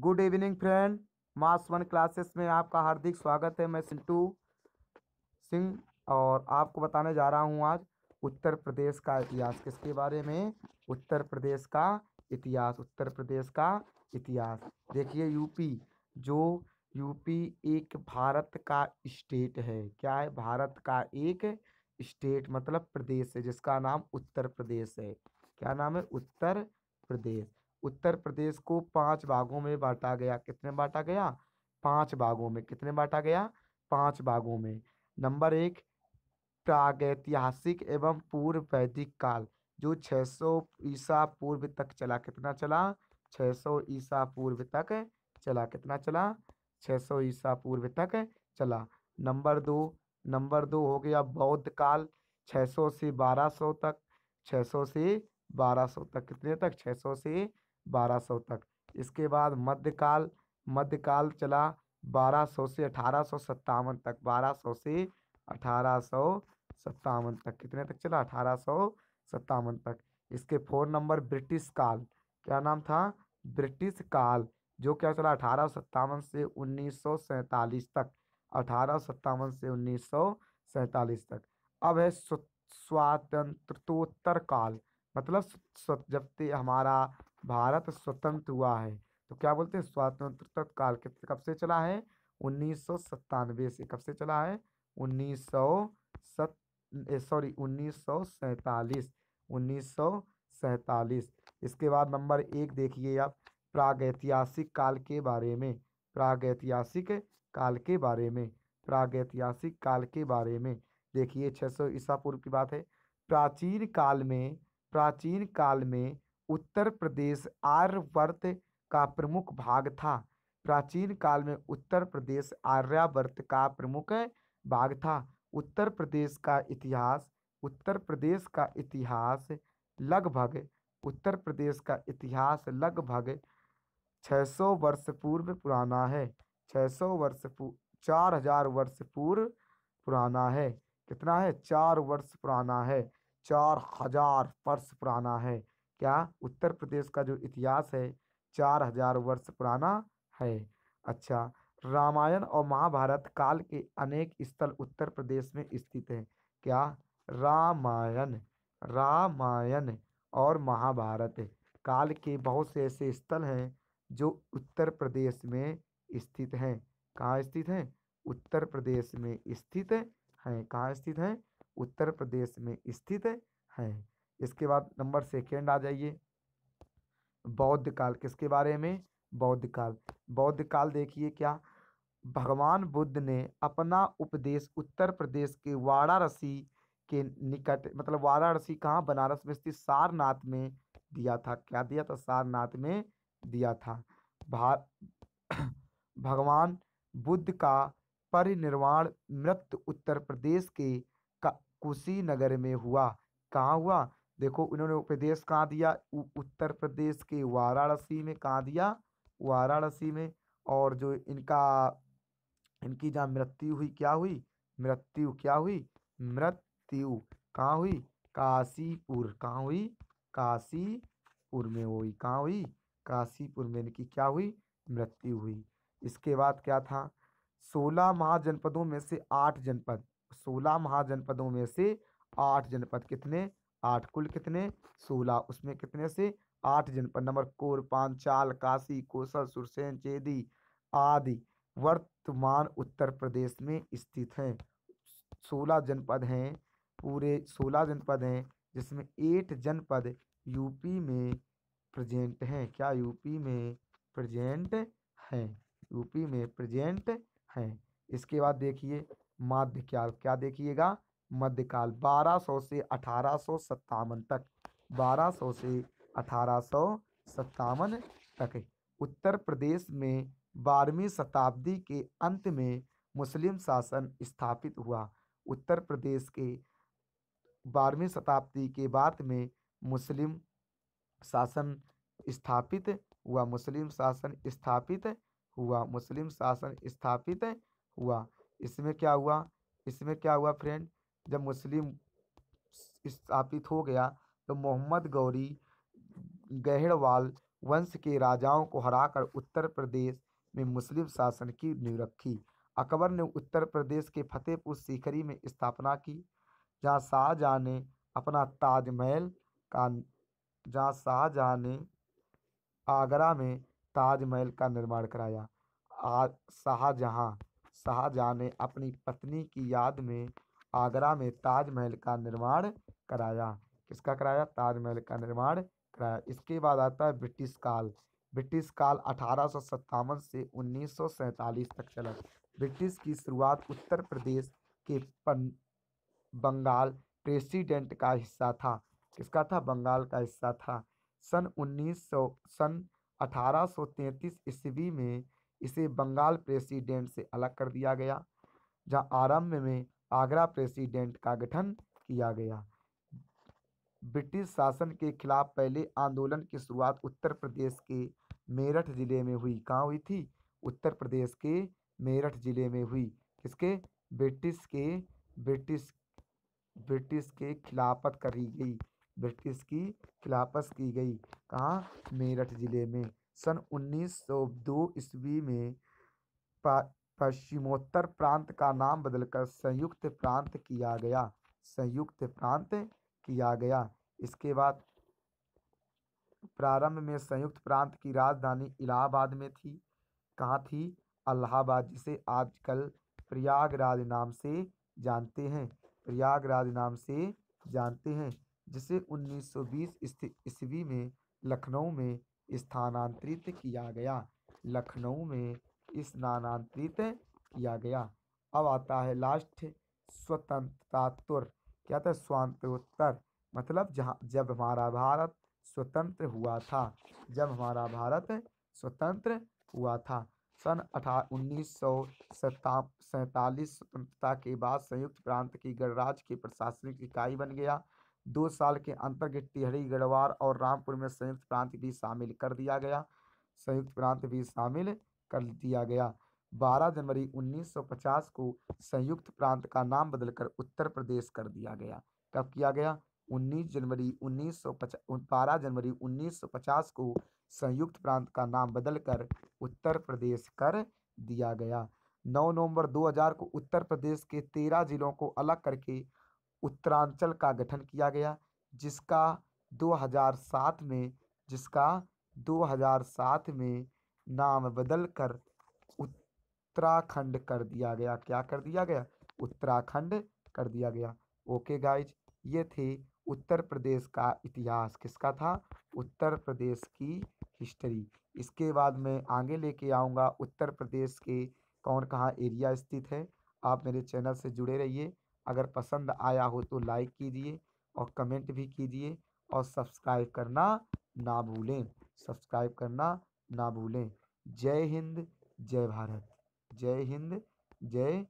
good evening friend mass one classes में आपका हार्दिक स्वागत है मैं सिंटू सिंह और आपको बताने जा रहा हूँ आज उत्तर प्रदेश का इतिहास किसके बारे में उत्तर प्रदेश का इतिहास उत्तर प्रदेश का इतिहास देखिए यूपी जो यूपी एक भारत का स्टेट है क्या है भारत का एक स्टेट मतलब प्रदेश है जिसका नाम उत्तर प्रदेश है क्या नाम है उत्तर प्रदेश उत्तर प्रदेश को पांच भागों में बांटा गया कितने बांटा गया पांच भागों में कितने बांटा गया पांच भागों में नंबर एक प्रागैतिहासिक एवं पूर्व वैदिक काल जो 600 ईसा पूर्व तक चला कितना चला 600 ईसा पूर्व तक चला कितना चला 600 ईसा पूर्व तक चला नंबर दो नंबर दो हो गया बौद्ध काल 600 से 1200 तक 600 से 1200 तक कितने तक 600 से बारह सौ तक इसके बाद मध्यकाल मध्यकाल चला बारह सौ से अठारह सौ सत्तावन तक बारह सौ से अठारह सौ सत्तावन तक कितने तक चला अठारह सौ सत्तावन तक इसके फ़ोन नंबर ब्रिटिश काल क्या नाम था ब्रिटिश काल जो क्या चला अठारह सत्तावन से उन्नीस सौ तक अठारह सत्तावन से उन्नीस सौ सैंतालीस तक अब है स्वातंत्रतोत्तर काल मतलब जब हमारा भारत स्वतंत्र हुआ है तो क्या बोलते हैं स्वतंत्रता काल कब से चला है उन्नीस से कब से चला है उन्नीस सॉरी उन्नीस सौ सैंतालीस उन्नीस सौ सैंतालीस इसके बाद नंबर एक देखिए आप प्रागैतिहासिक काल के बारे में प्रागैतिहासिक काल के बारे में प्रागैतिहासिक काल के बारे में देखिए 600 ईसा पूर्व की बात है प्राचीन काल में प्राचीन काल में उत्तर प्रदेश आर्यवर्त का प्रमुख भाग था प्राचीन काल में उत्तर प्रदेश आर्यावर्त का प्रमुख भाग था उत्तर प्रदेश का इतिहास उत्तर प्रदेश का इतिहास लगभग उत्तर प्रदेश का इतिहास लगभग 600 वर्ष पूर्व पुराना है 600 वर्ष चार हजार वर्ष पूर्व पुराना है कितना है चार वर्ष पुराना है चार हजार वर्ष पुराना है क्या उत्तर प्रदेश का जो इतिहास है चार हजार वर्ष पुराना है अच्छा रामायण और महाभारत काल के अनेक स्थल उत्तर प्रदेश में स्थित हैं क्या रामायण रामायण और महाभारत काल के बहुत से ऐसे स्थल हैं जो उत्तर प्रदेश में स्थित हैं कहाँ स्थित हैं उत्तर प्रदेश में स्थित हैं कहाँ स्थित हैं उत्तर प्रदेश में स्थित हैं इसके बाद नंबर सेकेंड आ जाइए बौद्ध काल किसके बारे में बौद्ध काल बौद्ध काल देखिए क्या भगवान बुद्ध ने अपना उपदेश उत्तर प्रदेश के वाराणसी के निकट मतलब वाराणसी कहाँ बनारस में स्थित सारनाथ में दिया था क्या दिया था सारनाथ में दिया था भा भगवान बुद्ध का परिनिर्वाण मृत उत्तर प्रदेश के कुशीनगर में हुआ कहाँ हुआ देखो इन्होंने प्रदेश कहाँ दिया उत्तर प्रदेश के वाराणसी में कहाँ दिया वाराणसी में और जो इनका इनकी जहाँ मृत्यु हुई क्या हुई मृत्यु क्या हुई मृत्यु कहाँ हुई काशीपुर कहाँ हुई काशीपुर में हुई कहाँ हुई काशीपुर में इनकी क्या हुई मृत्यु हुई इसके बाद क्या था सोलह महाजनपदों में से आठ जनपद सोलह महाजनपदों में से आठ जनपद कितने आठ कुल कितने सोलह उसमें कितने से आठ जनपद नंबर कोर पांचाल काशी कोसल सुरसेन चेदी आदि वर्तमान उत्तर प्रदेश में स्थित हैं सोलह जनपद हैं पूरे सोलह जनपद हैं जिसमें एट जनपद यूपी में प्रेजेंट हैं क्या यूपी में प्रेजेंट हैं यूपी में प्रेजेंट हैं इसके बाद देखिए माध्य क्या क्या देखिएगा मध्यकाल 1200 से अठारह तक 1200 से अठारह तक उत्तर प्रदेश में बारहवीं शताब्दी के अंत में मुस्लिम शासन स्थापित हुआ उत्तर प्रदेश के बारहवीं शताब्दी के बाद में मुस्लिम शासन स्थापित हुआ मुस्लिम शासन स्थापित हुआ मुस्लिम शासन स्थापित हुआ इसमें क्या हुआ इसमें क्या हुआ फ्रेंड जब मुस्लिम स्थापित हो गया तो मोहम्मद गौरी गहड़वाल वंश के राजाओं को हराकर उत्तर प्रदेश में मुस्लिम शासन की नींव रखी अकबर ने उत्तर प्रदेश के फतेहपुर सीकरी में स्थापना की जहाँ शाहजहाँ ने अपना ताजमहल का जहाँ शाहजहाँ ने आगरा में ताजमहल का निर्माण कराया शाहजहाँ शाहजहाँ ने अपनी पत्नी की याद में आगरा में ताजमहल का निर्माण कराया किसका कराया ताजमहल का निर्माण कराया इसके बाद आता है ब्रिटिश काल ब्रिटिश काल अठारह से उन्नीस तक चला ब्रिटिश की शुरुआत उत्तर प्रदेश के पन बंगाल प्रेसिडेंट का हिस्सा था किसका था बंगाल का हिस्सा था सन 1900 सन 1833 ईस्वी में इसे बंगाल प्रेसिडेंट से अलग कर दिया गया जहां आरंभ में आगरा प्रेसिडेंट का गठन किया गया ब्रिटिश शासन के खिलाफ पहले आंदोलन की शुरुआत उत्तर प्रदेश के मेरठ ज़िले में हुई कहाँ हुई थी उत्तर प्रदेश के मेरठ ज़िले में हुई किसके ब्रिटिश के ब्रिटिश ब्रिटिश के खिलाफत करी गई ब्रिटिश की खिलाफत की गई कहाँ मेरठ ज़िले में सन 1902 ईस्वी में पश्चिमोत्तर प्रांत का नाम बदलकर संयुक्त प्रांत किया गया संयुक्त प्रांत किया गया इसके बाद प्रारंभ में संयुक्त प्रांत की राजधानी इलाहाबाद में थी कहाँ थी अलाहाबाद जिसे आजकल प्रयागराज नाम से जानते हैं प्रयागराज नाम से जानते हैं जिसे 1920 ईस्वी में लखनऊ में स्थानांतरित किया गया लखनऊ में स्थानांतरित किया गया अब आता है लास्ट स्वतंत्रतात्तर क्या था स्वातंत्रोत्तर मतलब जहाँ जब हमारा भारत स्वतंत्र हुआ था जब हमारा भारत स्वतंत्र हुआ था सन अठारह उन्नीस सौ सैंतालीस स्वतंत्रता के बाद संयुक्त प्रांत की गणराज्य की प्रशासनिक इकाई बन गया दो साल के अंतर्गत टिहरी गढ़वाल और रामपुर में संयुक्त प्रांत भी शामिल कर दिया गया संयुक्त प्रांत भी शामिल कर दिया गया 12 जनवरी 1950 को संयुक्त प्रांत का नाम बदलकर उत्तर प्रदेश कर दिया गया कब किया गया 19 जनवरी 1950 बारह जनवरी 1950 को संयुक्त प्रांत का नाम बदलकर उत्तर प्रदेश कर दिया गया 9 नवंबर 2000 को उत्तर प्रदेश के 13 जिलों को अलग करके उत्तरांचल का गठन किया गया जिसका 2007 में जिसका 2007 में नाम बदल कर उत्तराखंड कर दिया गया क्या कर दिया गया उत्तराखंड कर दिया गया ओके गाइज ये थे उत्तर प्रदेश का इतिहास किसका था उत्तर प्रदेश की हिस्ट्री इसके बाद मैं आगे लेके आऊँगा उत्तर प्रदेश के कौन कहाँ एरिया स्थित है आप मेरे चैनल से जुड़े रहिए अगर पसंद आया हो तो लाइक कीजिए और कमेंट भी कीजिए और सब्सक्राइब करना ना भूलें सब्सक्राइब करना ना भूलें जय हिंद जय भारत जय हिंद जय